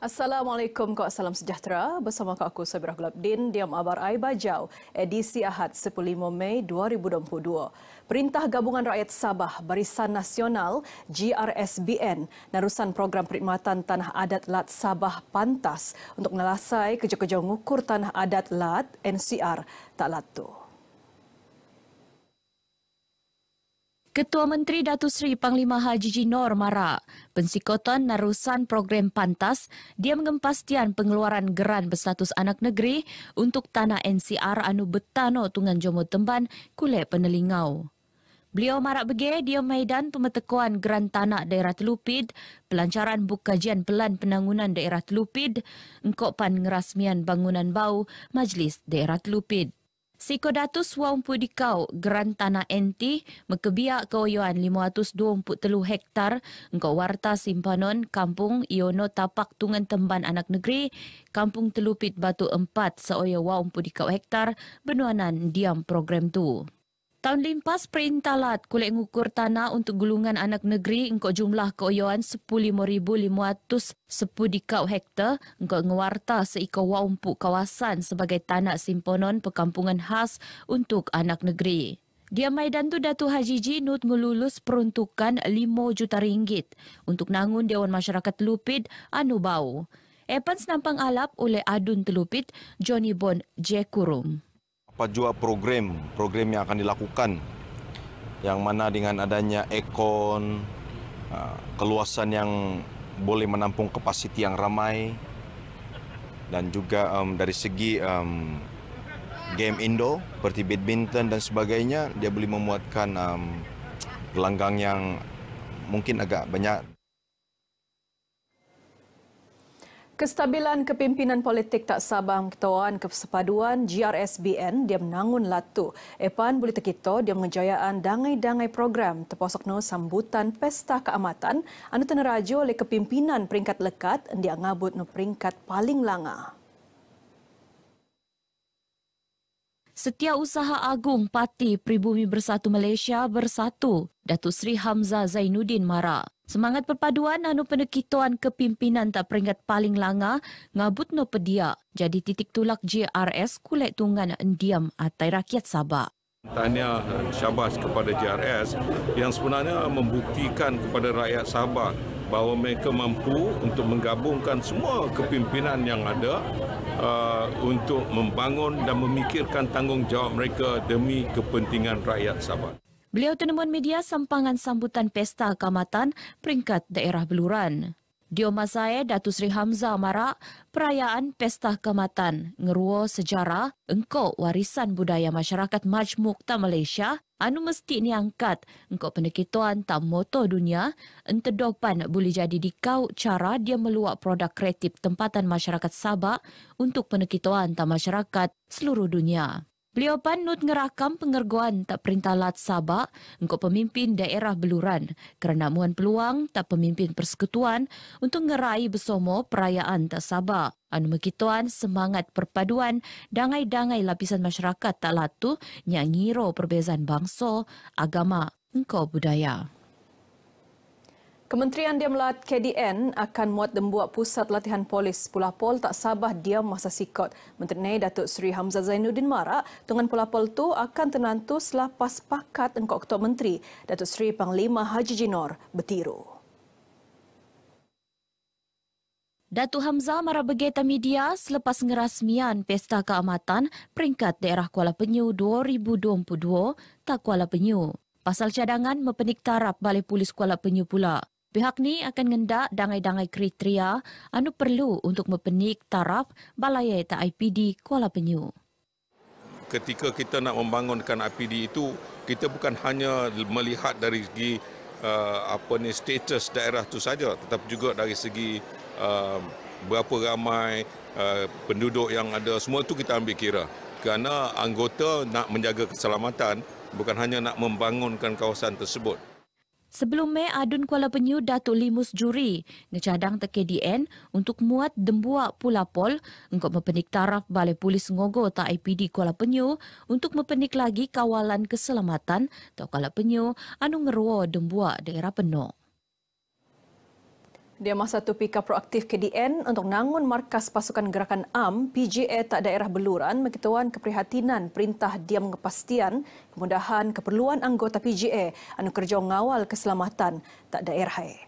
Assalamualaikum Kak Salam Sejahtera bersama Kak Aku Sabirah Gulabdin Diam Abar Ai Bajau edisi Ahad 15 Mei 2022. Perintah Gabungan Rakyat Sabah Barisan Nasional GRSBN narusan program perkhidmatan tanah adat Lat Sabah Pantas untuk menyelesai kerja-kerja mengukur tanah adat Lat NCR tak latuh. Ketua Menteri Datu Seri Panglima Haji Jinor Mara, pensikotan narusan program Pantas, dia mengempastian pengeluaran geran berstatus anak negeri untuk tanah NCR anu betano tungan jomo temban kulit penelingau. Beliau marak bege dia medan pemetekuan geran tanah daerah Telupid, pelancaran buk kajian pelan penanggunan daerah Telupid, engkau pan ngerasmian bangunan bau Majlis Daerah Telupid. Sikodatus wang pudikau geran tanah enti mekebiak keoyoan 523 hektar engkau warta simpanon, kampung Iono Tapak Tungan Temban Anak Negeri, kampung Telupit Batu Empat seoyo wang pudikau hektar benuanan diam program tu. Tahun limpas, perintah lat kulit ngukur tanah untuk gulungan anak negeri untuk jumlah keoyoan 15,500 sepudikau hektar untuk ngewarta seikau wawumpuk kawasan sebagai tanah simponon perkampungan khas untuk anak negeri. Di Maidan tu Datu Haji Ji Nut ngelulus peruntukan 5 juta ringgit untuk nangun Dewan Masyarakat Lupid Anu Bau. Epan senampang alap oleh Adun Telupit, Johnny Bon Jekurum beberapa juga program-program yang akan dilakukan yang mana dengan adanya ekon ah, keluasan yang boleh menampung kapasiti yang ramai dan juga um, dari segi um, game Indo seperti badminton dan sebagainya dia boleh memuatkan um, gelanggang yang mungkin agak banyak Kestabilan kepimpinan politik tak Sabang Ketuaan Kesepaduan GRSBN dia menangun latu. Epan boleh terkita dia mengejayaan dangai-dangai program terposok no sambutan pesta keamatan anu teneraju oleh kepimpinan peringkat lekat dia ngabut no peringkat paling langa. Setiap usaha Agung Parti Pribumi Bersatu Malaysia Bersatu, Datuk Seri Hamzah Zainuddin Mara. Semangat perpaduan anu penekituan kepimpinan tak peringat paling langa ngabut no pedia jadi titik tulak JRS kulit tungan endiam atai rakyat Sabah. Tanya syabas kepada JRS yang sebenarnya membuktikan kepada rakyat Sabah bahawa mereka mampu untuk menggabungkan semua kepimpinan yang ada uh, untuk membangun dan memikirkan tanggungjawab mereka demi kepentingan rakyat Sabah. Beliau tenemuan media sampangan sambutan pesta kamatan peringkat daerah Beluran. Dio Mazae Datu Sri Hamzah Marak, perayaan Pesta Kematan Ngeruo Sejarah Engkau Warisan Budaya Masyarakat Majmukta Malaysia Anu mesti ni angkat, engkau pendekituan tak moto dunia, ente entedopan boleh jadi dikau cara dia meluak produk kreatif tempatan masyarakat Sabah untuk pendekituan tak masyarakat seluruh dunia. Beliau panut ngerakam pengerguan tak perintah Lat Sabak untuk pemimpin daerah Beluran kerana muan peluang tak pemimpin persekutuan untuk ngerai bersomo perayaan tak Sabak. Anu mekituan semangat perpaduan dangai-dangai lapisan masyarakat tak latu nyangiro perbezaan bangso, agama, engkau budaya. Kementerian Dia Melat KDN akan muat dembuak pusat latihan polis Pulau Pol tak sabah dia masa sikot. Menteri Nei Datuk Seri Hamzah Zainuddin Marak, dengan Pulau Pol tu akan tenantu selepas pakat engkau Ketua Menteri Datuk Seri Panglima Haji Jinor Betiru. Datuk Hamzah marah begaita media selepas ngerasmian Pesta Keamatan Peringkat Daerah Kuala Penyu 2022 tak Kuala Penyu. Pasal cadangan mempenik tarap Balai Polis Kuala Penyu pula. Pihak ni akan ngendak dangai-dangai kriteria anu perlu untuk mempenik taraf balai ta IPD Kuala Penyu. Ketika kita nak membangunkan IPD itu, kita bukan hanya melihat dari segi uh, apa ni status daerah tu saja, tetapi juga dari segi uh, berapa ramai uh, penduduk yang ada, semua itu kita ambil kira. Kerana anggota nak menjaga keselamatan, bukan hanya nak membangunkan kawasan tersebut. Sebelum Mei, Adun Kuala Penyu Datuk Limus Juri ngecadang te KDN untuk muat dembua pula pol untuk mempenik taraf Balai Polis Ngogo ta IPD Kuala Penyu untuk mempenik lagi kawalan keselamatan atau Kuala Penyu anu ngeruo dembua daerah penuh. Dia masa tu pika proaktif KDN untuk nangun markas pasukan gerakan AM PJA tak daerah beluran mengetuan keprihatinan perintah diam kepastian kemudahan keperluan anggota PJA anu kerja mengawal keselamatan tak daerah. Hai.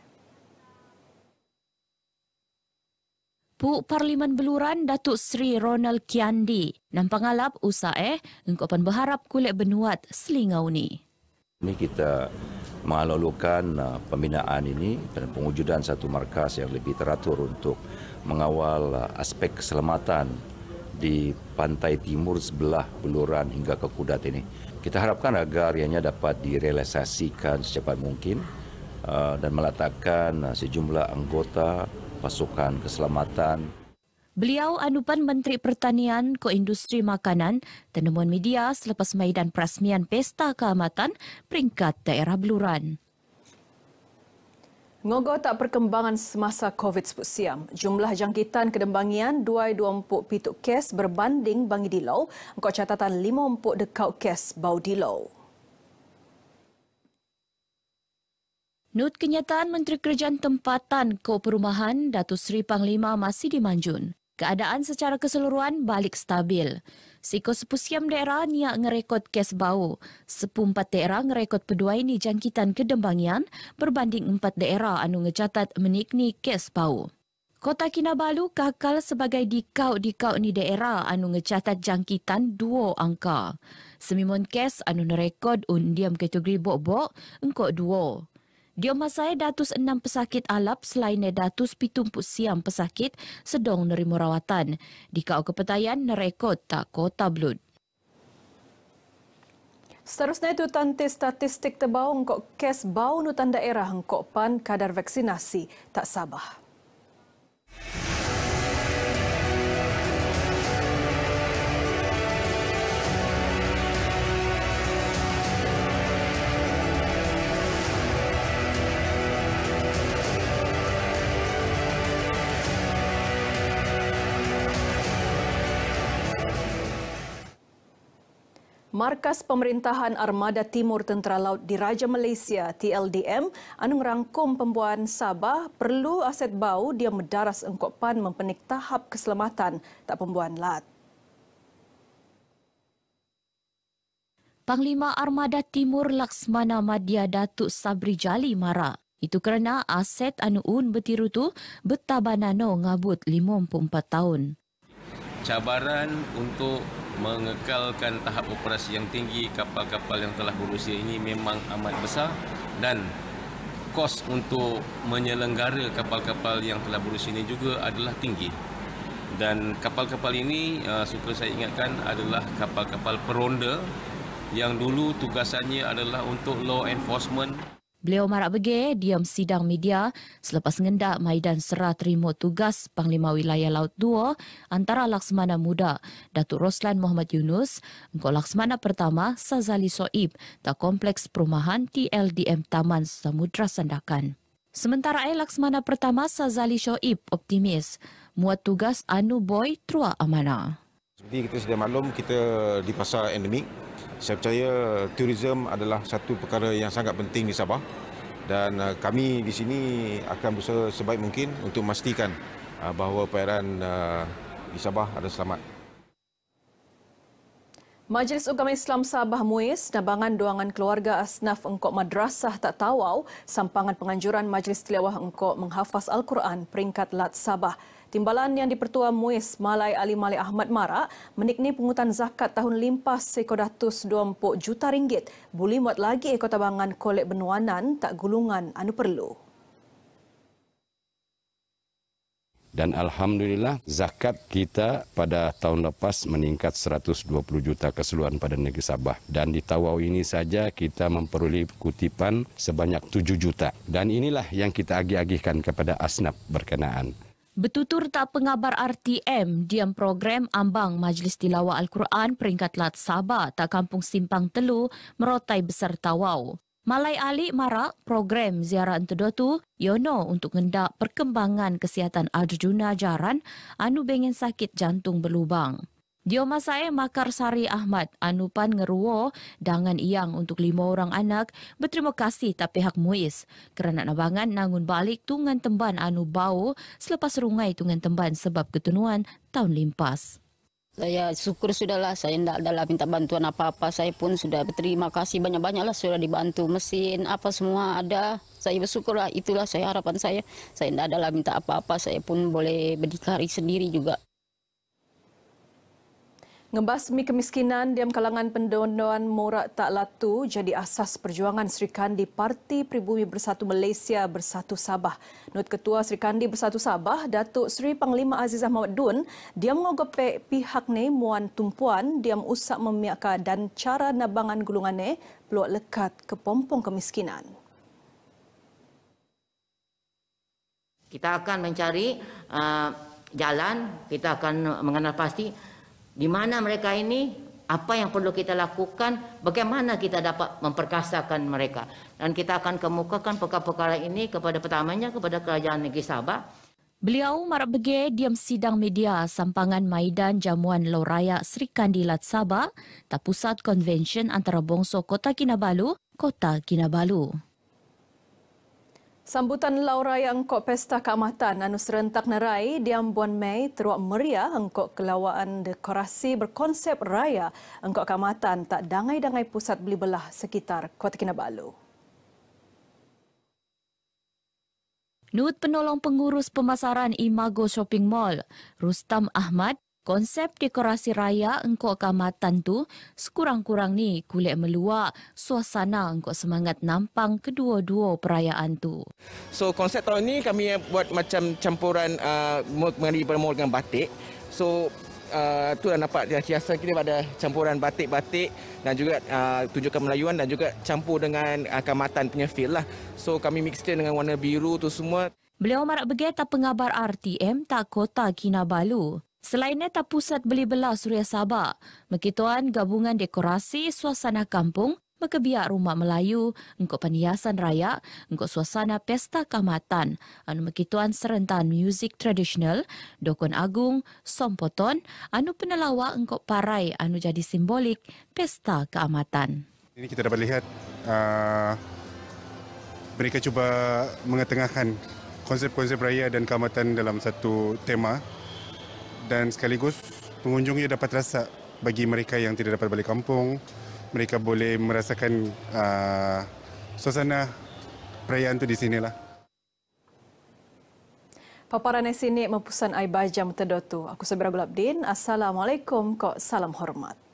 Pu Parlimen Beluran Datuk Sri Ronald Kiandi nampak alap usah eh engkau pan berharap kulit benuat selingau ni. Ini kita mengalulukan uh, pembinaan ini dan pengujudan satu markas yang lebih teratur untuk mengawal uh, aspek keselamatan di pantai timur sebelah beluran hingga ke Kudat ini. Kita harapkan agar ianya dapat direalisasikan secepat mungkin uh, dan meletakkan uh, sejumlah anggota pasukan keselamatan Beliau anupan Menteri Pertanian ke Industri Makanan dan media selepas maidan perasmian Pesta kehamatan peringkat daerah Beluran. Ngogoh tak perkembangan semasa COVID-19 siam. Jumlah jangkitan kedembangian 224 pituk kes berbanding bangi di dilau mengikut catatan 54 dekau kes bau di dilau. Nut kenyataan Menteri Kerjaan Tempatan Ko Perumahan Datu Seri Panglima masih dimanjun keadaan secara keseluruhan balik stabil. Siko sepusiam daerah niak ngerekod kes bau. empat daerah ngerekod peduai ni jangkitan kedembangian berbanding empat daerah anu ngecatat menikni kes bau. Kota Kinabalu kakal sebagai dikau-dikau ni daerah anu ngecatat jangkitan dua angka. Semimun kes anu nerekod undiam kategori bok-bok engkau dua. Diomasai datus enam pesakit alap selain datus pitumpuk siam pesakit sedang nerimu rawatan. Di kau kepetayan nerekot tak kota blud. Seterusnya itu tante statistik terbau engkau kes bau nutan daerah engkau pan kadar vaksinasi tak sabah. Markas Pemerintahan Armada Timur Tentera Laut di Raja Malaysia TLDM anu rangkum pembuan Sabah perlu aset bau dia medaras engkau pan mempenik tahap keselamatan tak pembuan lat. Panglima Armada Timur Laksmana Madya Datuk Sabri Jali Mara. Itu kerana aset anu un betiru tu betabanano ngabut 54 tahun. Cabaran untuk mengekalkan tahap operasi yang tinggi kapal-kapal yang telah berusia ini memang amat besar dan kos untuk menyelenggara kapal-kapal yang telah berusia ini juga adalah tinggi dan kapal-kapal ini uh, suka saya ingatkan adalah kapal-kapal peronda yang dulu tugasannya adalah untuk law enforcement Beliau marak begir diam sidang media selepas ngendak Maidan serah terima tugas Panglima Wilayah Laut 2 antara Laksmana Muda, Datuk Roslan Muhammad Yunus, Engkau Laksmana Pertama, Sazali Soib, tak kompleks perumahan TLDM Taman Samudra Sandakan. Sementara air Laksmana Pertama, Sazali Soib, optimis, muat tugas Anu Boy Trua Amana. Jadi kita sudah maklum, kita di pasar endemik saya percaya turism adalah satu perkara yang sangat penting di Sabah dan uh, kami di sini akan berusaha sebaik mungkin untuk memastikan uh, bahawa perairan uh, di Sabah ada selamat. Majlis Ugama Islam Sabah Muiz, nabangan doangan keluarga Asnaf Engkok Madrasah Tak Tawau, sampangan penganjuran Majlis Tilawah Engkok menghafaz Al-Quran peringkat Lat Sabah. Timbalan yang dipertua Muiz Malai Ali Malik Ahmad Marak menikni pungutan zakat tahun limpas sekodatus 24 juta ringgit boleh muat lagi kota bangan kolek benuanan tak gulungan anu perlu. Dan Alhamdulillah zakat kita pada tahun lepas meningkat 120 juta keseluruhan pada negeri Sabah. Dan di Tawau ini saja kita memperoleh kutipan sebanyak 7 juta. Dan inilah yang kita agih-agihkan kepada asnaf berkenaan. Betutur tak pengabar RTM, diam program Ambang Majlis Tilawah Al-Quran peringkat Lat Sabah tak kampung Simpang Telu merotai besar tawau. Malai Ali Marak, program ziarah entedotu, Yono untuk ngendak perkembangan kesihatan Arjuna Jaran, anu bengen sakit jantung berlubang. Diomasai Makar Sari Ahmad, Anupan Ngeruo, dengan Iang untuk lima orang anak, berterima kasih tak pihak Muiz kerana nabangan nangun balik tungan temban Anu Bau selepas rungai tungan temban sebab ketenuan tahun limpas. Saya syukur sudahlah saya tidak dalam minta bantuan apa-apa. Saya pun sudah berterima kasih banyak banyak lah sudah dibantu mesin apa semua ada. Saya bersyukur lah itulah saya harapan saya. Saya tidak dalam minta apa-apa. Saya pun boleh berdikari sendiri juga mi kemiskinan diam kalangan pendonoran morak tak latu jadi asas perjuangan Sri Kandi Parti Pribumi Bersatu Malaysia Bersatu Sabah. Menurut Ketua Sri Kandi Bersatu Sabah, Datuk Sri Panglima Azizah Ahmad Dun, dia mengogope pihak ne muan tumpuan diam usak memiakka dan cara nabangan gulungan ne peluat lekat ke pompong kemiskinan. Kita akan mencari uh, jalan, kita akan mengenal pasti di mana mereka ini apa yang perlu kita lakukan bagaimana kita dapat memperkasakan mereka dan kita akan kemukakan perkara-perkara ini kepada pertamanya kepada kerajaan negeri Sabah Beliau marak bege diam sidang media sampangan Maidan Jamuan Loraya Sri Kandilat Sabah ta pusat konvensyen antara bongso Kota Kinabalu, Kota Kinabalu. Sambutan Laura yang engkau pesta keamatan anu serentak nerai di ambuan Mei teruak meriah engkau kelawaan dekorasi berkonsep raya engkau keamatan tak dangai-dangai pusat beli belah sekitar Kota Kinabalu. Nut penolong pengurus pemasaran Imago Shopping Mall, Rustam Ahmad, Konsep dekorasi raya engkau kamatan tu sekurang-kurang ni kulit meluak suasana engkau semangat nampang kedua-dua perayaan tu. So konsep tahun ni kami buat macam campuran uh, mengenai bermula dengan batik. So uh, tu dah nampak hiasan kita pada campuran batik-batik dan juga uh, tunjukkan Melayuan dan juga campur dengan uh, kamatan punya feel lah. So kami mixture dengan warna biru tu semua. Beliau marak begitu pengabar RTM tak kota Kinabalu. Selain itu, Pusat Beli Belah Suria Sabah, Mekituan Gabungan Dekorasi Suasana Kampung, Mekebiak Rumah Melayu, Engkau Penyiasan Raya, Engkau Suasana Pesta Kamatan, Anu Mekituan Serentan Music Traditional, Dokun Agung, Sompoton, Anu Penelawa Engkau Parai, Anu Jadi Simbolik, Pesta Kamatan. Ini kita dapat lihat uh, mereka cuba mengetengahkan konsep-konsep raya dan kamatan dalam satu tema dan sekaligus pengunjung ia dapat rasa bagi mereka yang tidak dapat balik kampung mereka boleh merasakan uh, suasana perayaan itu di sinilah. Paparan sini mempunyai ai bajam terdotu. Aku Sabira Gulabdin. Assalamualaikum Kau salam hormat.